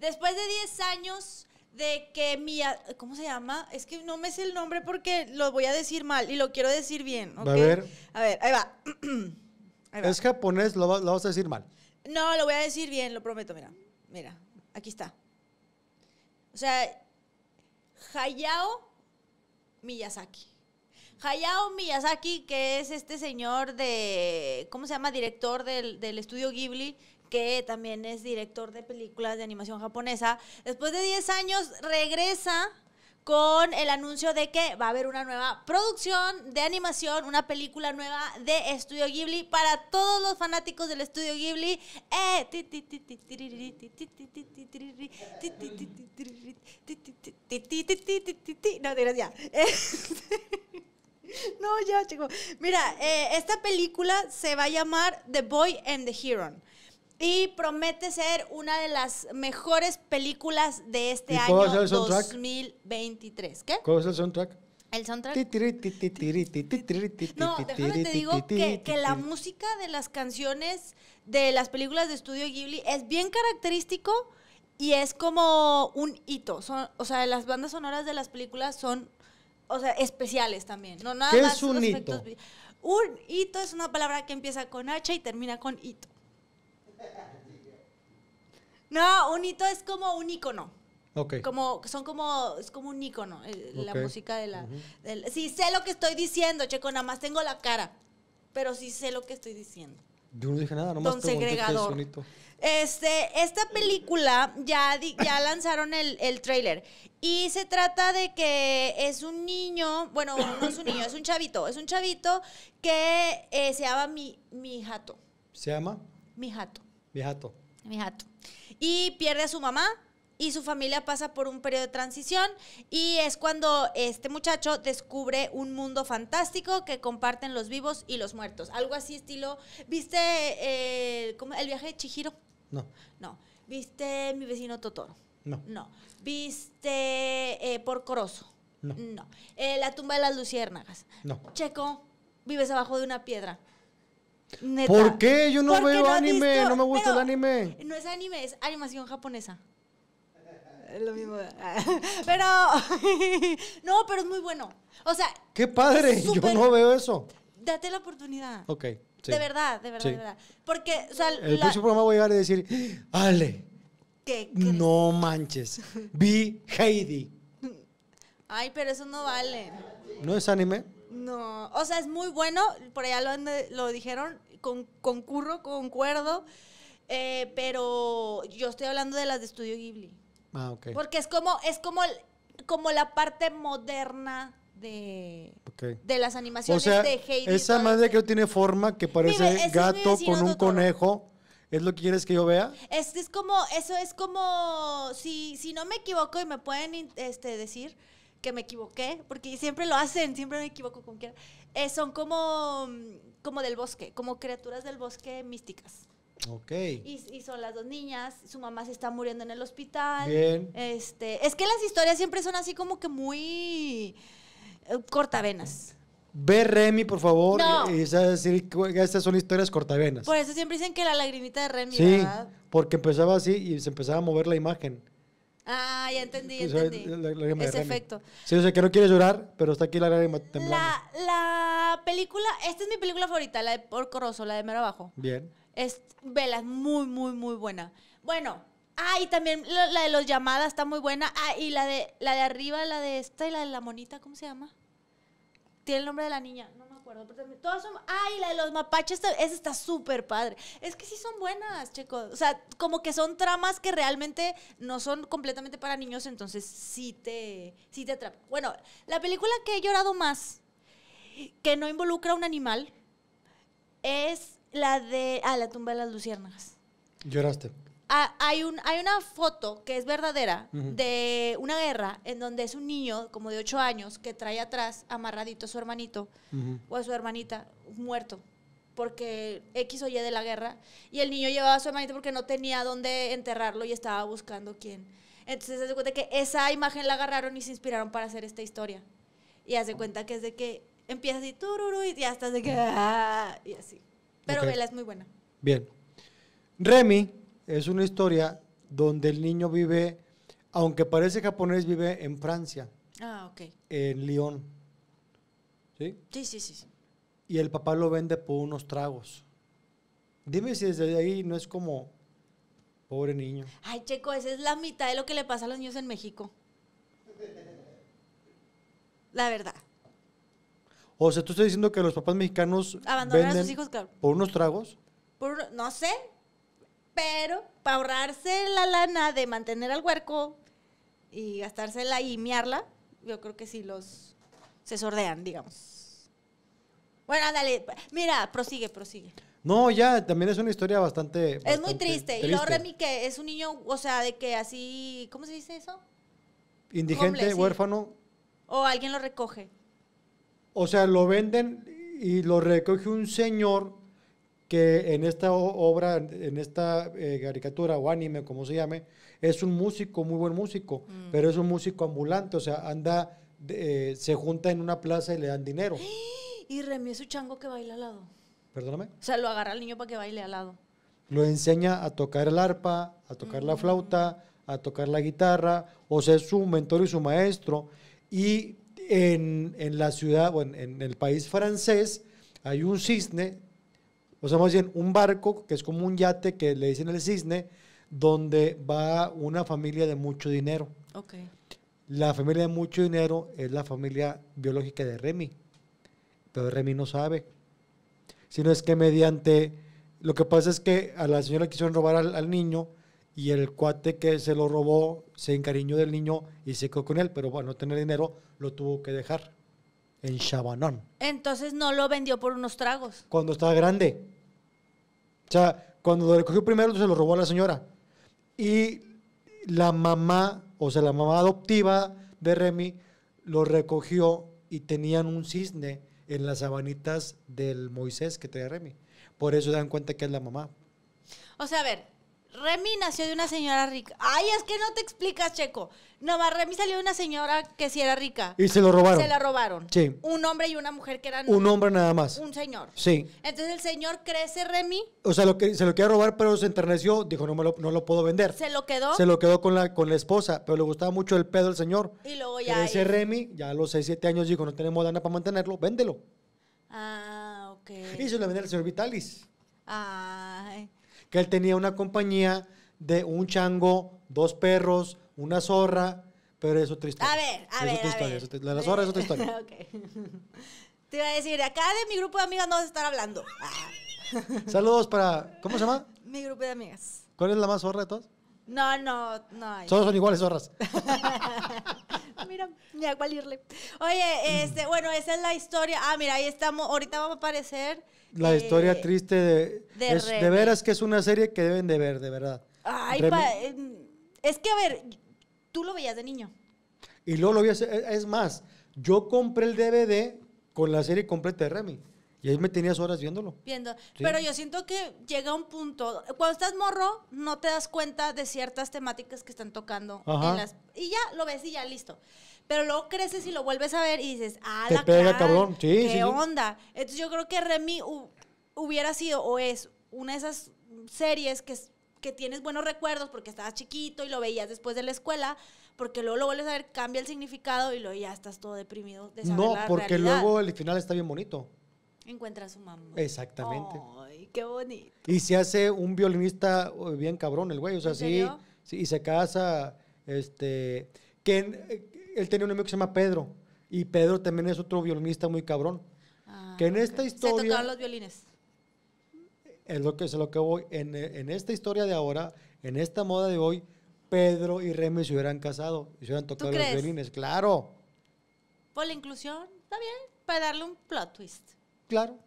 Después de 10 años de que mi... ¿Cómo se llama? Es que no me sé el nombre porque lo voy a decir mal y lo quiero decir bien. A ver. A ver, ahí va. Es japonés, lo, vas a decir mal. No, lo voy a decir bien, lo prometo, mira. Mira, aquí está. O sea, Hayao Miyazaki. Hayao Miyazaki, que es este señor de, ¿cómo se llama? Director del, del estudio Ghibli, que también es director de películas de animación japonesa, después de 10 años regresa con el anuncio de que va a haber una nueva producción de animación, una película nueva de Estudio Ghibli para todos los fanáticos del Estudio Ghibli. No, ya. No, ya, chico. Mira, esta película se va a llamar The Boy and the Heron. Y promete ser una de las mejores películas de este año 2023. ¿Qué? ¿Cómo es el soundtrack? El soundtrack. No, déjame te digo que, la música de las canciones de las películas de estudio Ghibli es bien característico y es como un hito. o sea, las bandas sonoras de las películas son, o sea, especiales también. No nada ¿Qué es un hito? Un hito es una palabra que empieza con H y termina con hito. No, un hito es como un ícono. Ok. Como, son como, es como un ícono, la música de la, Sí sé lo que estoy diciendo, checo, nada más tengo la cara, pero sí sé lo que estoy diciendo. Yo no dije nada, nomás Don segregador. este, esta película ya, ya lanzaron el, el tráiler y se trata de que es un niño, bueno, no es un niño, es un chavito, es un chavito que eh, se llama mi, mi jato. ¿Se llama? Mi jato. Mi jato. Mi jato y pierde a su mamá y su familia pasa por un periodo de transición y es cuando este muchacho descubre un mundo fantástico que comparten los vivos y los muertos. Algo así estilo, ¿viste eh, el viaje de Chihiro? No. No. ¿Viste mi vecino Totoro? No. No. ¿Viste eh, No. no. Eh, la tumba de las luciérnagas? No. Checo, vives abajo de una piedra. ¿Por qué? Yo no veo anime, no me gusta el anime. No es anime, es animación japonesa. Es eh, lo mismo. Pero. no, pero es muy bueno. O sea. ¡Qué padre! Yo no veo eso. Date la oportunidad. Ok. De verdad, de verdad, de verdad. Porque, o sea. El próximo programa voy a llegar y decir: Ale. ¿Qué? No manches. Vi Heidi. Ay, pero eso no vale. ¿No es anime? No, o sea, es muy bueno, por allá lo, dijeron, con, concurro, concuerdo, eh, pero yo estoy hablando de las de Estudio Ghibli. Ah, ok. Porque es como, es como, como la parte moderna de, de las animaciones o sea, de Esa madre que tiene forma que parece gato con un conejo. ¿Es lo que quieres que yo vea? es como, eso es como, si, si no me equivoco y me pueden este, decir, que me equivoqué, porque siempre lo hacen, siempre me equivoco con quien, eh, son como, mm, como del bosque, como criaturas del bosque místicas. Ok. Y, son las dos niñas, su mamá se está muriendo en el hospital. Bien. Este, es que las historias siempre son así como que muy eh, cortavenas. Ve Remy, por favor, y eh, decir que estas son historias cortavenas. Por eso siempre dicen que la lagrimita de Remy, Sí, porque empezaba así y se empezaba a mover la imagen. Ah, ya entendí, entendí. Ese efecto. Sí, o sea, que no quiere llorar, pero está aquí la lágrima temblando. La, película, esta es mi película favorita, la de Porco Rosso, la de Mero Abajo. Bien. Es, vela, es muy, muy, muy buena. Bueno, ah, y también la, de los llamadas está muy buena. Ah, y la de, la de arriba, la de esta y la de la monita, ¿cómo se llama? Tiene el nombre de la niña, no todas son, ay, la de los mapaches, esa está súper padre. Es que sí son buenas, chicos. O sea, como que son tramas que realmente no son completamente para niños, entonces sí te, sí te atrapan. Bueno, la película que he llorado más, que no involucra a un animal, es la de, ah, la tumba de las luciérnagas. ¿Lloraste? hay, un, hay una foto que es verdadera de una guerra en donde es un niño como de 8 años que trae atrás amarradito a su hermanito o a su hermanita muerto porque X o Y de la guerra y el niño llevaba a su hermanito porque no tenía dónde enterrarlo y estaba buscando quién. Entonces se hace cuenta que esa imagen la agarraron y se inspiraron para hacer esta historia. Y hace cuenta que es de que empieza así, tururu, y ya estás de que... Ah, y así. Pero Vela es muy buena. Bien. Remy, es una historia donde el niño vive, aunque parece japonés, vive en Francia. Ah, ok. En Lyon. ¿Sí? Sí, sí, sí. Y el papá lo vende por unos tragos. Dime si desde ahí no es como, pobre niño. Ay, Checo, esa es la mitad de lo que le pasa a los niños en México. La verdad. O sea, tú estás diciendo que los papás mexicanos a sus hijos por unos tragos. Por, no sé, pero para ahorrarse la lana de mantener al huerco y gastársela y miarla, yo creo que sí los se sordean, digamos. Bueno, ándale, mira, prosigue, prosigue. No, ya, también es una historia bastante. es muy triste. Y luego Remy, que es un niño, o sea, de que así. ¿Cómo se dice eso? Indigente, huérfano. O alguien lo recoge. O sea, lo venden y lo recoge un señor que en esta obra, en esta eh, caricatura o anime, como se llame, es un músico, muy buen músico, mm. pero es un músico ambulante, o sea, anda, eh, se junta en una plaza y le dan dinero. Y Remy es chango que baila al lado. Perdóname. O sea, lo agarra al niño para que baile al lado. Lo enseña a tocar el arpa, a tocar la mm. flauta, a tocar la guitarra, o sea, es su mentor y su maestro. Y en, en la ciudad, bueno, en el país francés, hay un cisne o sea, más bien un barco que es como un yate que le dicen el cisne, donde va una familia de mucho dinero. La familia de mucho dinero es la familia biológica de Remy, pero Remy no sabe. Sino es que mediante, lo que pasa es que a la señora quisieron robar al, niño y el cuate que se lo robó se encariñó del niño y se quedó con él, pero para no tener dinero lo tuvo que dejar. En Shabanón. Entonces no lo vendió por unos tragos. Cuando estaba grande. O sea, cuando lo recogió primero se lo robó a la señora. Y la mamá, o sea, la mamá adoptiva de Remy, lo recogió y tenían un cisne en las sabanitas del Moisés que traía Remy. Por eso dan cuenta que es la mamá. O sea, a ver, Remy nació de una señora rica. Ay, es que no te explicas, Checo. No, Remy salió de una señora que sí era rica. Y se lo robaron. Se la robaron. Sí. Un hombre y una mujer que eran. Un hombre nada más. Un señor. Sí. Entonces el señor crece Remy. O sea, se lo quiere robar, pero se enterneció. Dijo, no, me lo, no lo puedo vender. Se lo quedó. Se lo quedó con la, con la esposa, pero le gustaba mucho el pedo al señor. Y luego ya. Y ese Remy, ya a los 6, 7 años dijo, no tenemos lana para mantenerlo, véndelo. Ah, ok. Y se lo vendió al señor Vitalis. Ah que él tenía una compañía de un chango, dos perros, una zorra, pero es otra historia. A ver, a ver. Es a ver. la zorra es otra historia. Te iba a decir, acá de mi grupo de amigas no vas a estar hablando. Ah. Saludos para. ¿Cómo se llama? Mi grupo de amigas. ¿Cuál es la más zorra de todas? No, no, no. Hay. Todos son iguales zorras. mira, ni cuál irle. Oye, este, bueno, esa es la historia. Ah, mira, ahí estamos. Ahorita va a aparecer. La eh, historia triste de. De, veras que es una serie que deben de ver, de verdad. Ay, em, es que a ver, tú lo veías de niño. Y luego lo vi, e, es más, yo compré el DVD con la serie completa de Remy. Y ahí me tenías horas viéndolo. Viendo. Pero yo siento que llega un punto. Cuando estás morro, no te das cuenta de ciertas temáticas que están tocando. y ya lo ves y ya listo. Pero luego creces y lo vuelves a ver y dices, ah, la pega, ¿Qué onda? Entonces yo creo que Remy hubiera sido o es una de esas series que, que tienes buenos recuerdos porque estabas chiquito y lo veías después de la escuela porque luego lo vuelves a ver, cambia el significado y ya estás todo deprimido. no, porque luego el final está bien bonito encuentra a su mamá. Exactamente. Ay, qué bonito. Y se hace un violinista oh, bien cabrón el güey, o sea, sí, y se casa, este, que eh, él tenía un amigo que se llama Pedro, y Pedro también es otro violinista muy cabrón. Ah, que en esta historia... Se tocaron los violines. Es lo que, es lo que voy, en, en esta historia de ahora, en esta moda de hoy, Pedro y Remy se hubieran casado y se hubieran tocado los violines, claro. Por la inclusión, está bien, para darle un plot twist. Claro.